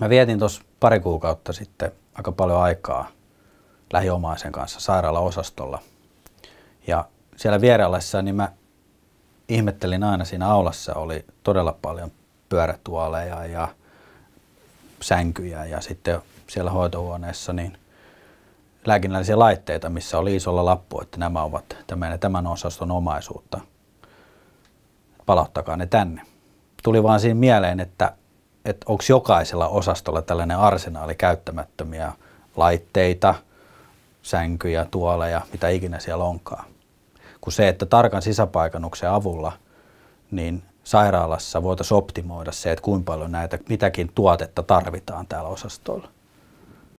Mä vietin tuossa pari kuukautta sitten aika paljon aikaa lähiomaisen kanssa sairaalaosastolla. Ja siellä vieraillessa niin mä ihmettelin aina siinä aulassa oli todella paljon pyörätuoleja ja sänkyjä ja sitten siellä hoitohuoneessa niin lääkinnällisiä laitteita, missä oli isolla lappu, että nämä ovat tämän tämän osaston omaisuutta. Palauttakaa ne tänne. Tuli vaan siinä mieleen, että että onko jokaisella osastolla tällainen arsenaali käyttämättömiä laitteita, sänkyjä, tuoleja, mitä ikinä siellä onkaan. Kun se, että tarkan sisäpaikannuksen avulla niin sairaalassa voitaisiin optimoida se, että kuinka paljon näitä mitäkin tuotetta tarvitaan täällä osastolla.